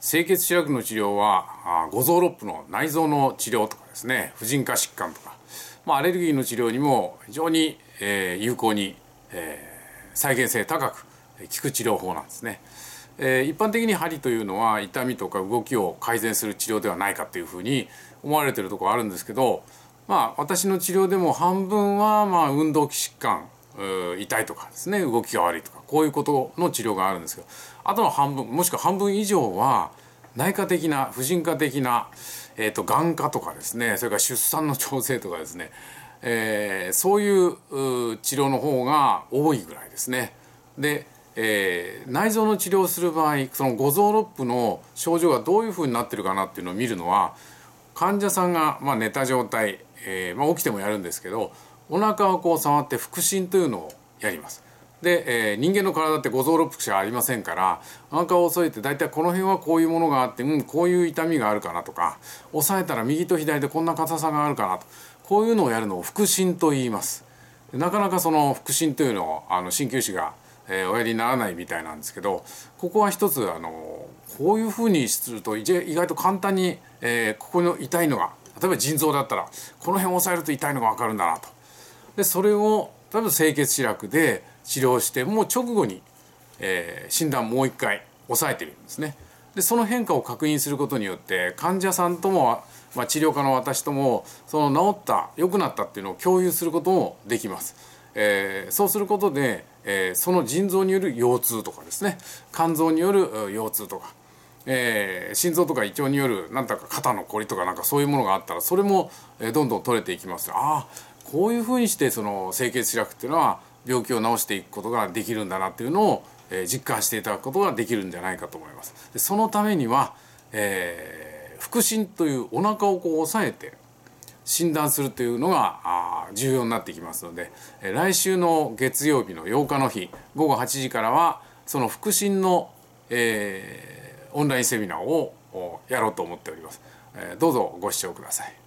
清血視力の治療は五臓六腑の内臓の治療とかですね婦人科疾患とか、まあ、アレルギーの治療にも非常に、えー、有効に、えー、再現性高く効く治療法なんですね。えー、一般的に針というのは痛みとか動きを改善する治療ではないかというふうに思われてるところあるんですけど、まあ、私の治療でも半分はまあ運動器疾患痛いとかですね動きが悪いとかこういうことの治療があるんですけどあとの半分もしくは半分以上は内科的な婦人科的な、えーと、と眼科とかですねそれから出産の調整とかですね、えー、そういう治療の方が多いぐらいですね。でえー、内臓の治療をする場合その五臓六腑の症状がどういうふうになってるかなっていうのを見るのは患者さんが、まあ、寝た状態、えーまあ、起きてもやるんですけどお腹をこう触って腹心というのをやりますで、えー、人間の体って五臓六腑しかありませんからお腹を押さえて大体この辺はこういうものがあって、うん、こういう痛みがあるかなとか押さえたら右と左でこんな硬さがあるかなとこういうのをやるのを腹心と言いますなかなかその腹心というのをあの鍼灸師が、えー、おやりにならないみたいなんですけどここは一つあのこういうふうにすると意外と簡単に、えー、ここの痛いのが例えば腎臓だったらこの辺を押さえると痛いのが分かるんだなとでそれを例えば清血白くで治療してもう直後に、えー、診断もう一回抑えてるんですね。でその変化を確認することによって患者さんとも、まあ、治療家の私ともその治った良くなったっていうのを共有することもできます。えー、そうすることで、えー、その腎臓による腰痛とかですね肝臓による腰痛とか、えー、心臓とか胃腸による何だか肩のこりとかなんかそういうものがあったらそれも、えどんどん取れていきますああこういうふうにしてその清血視力っていうのは病気を治していくことができるんだなっていうのを、えー、実感していただくことができるんじゃないかと思います。でそのためには、えー、腹心というお腹をこう抑えて診断するというのが重要になってきますので、えー、来週の月曜日の8日の日午後8時からはその腹心の、えー、オンラインセミナーをやろうと思っております。えー、どうぞご視聴ください。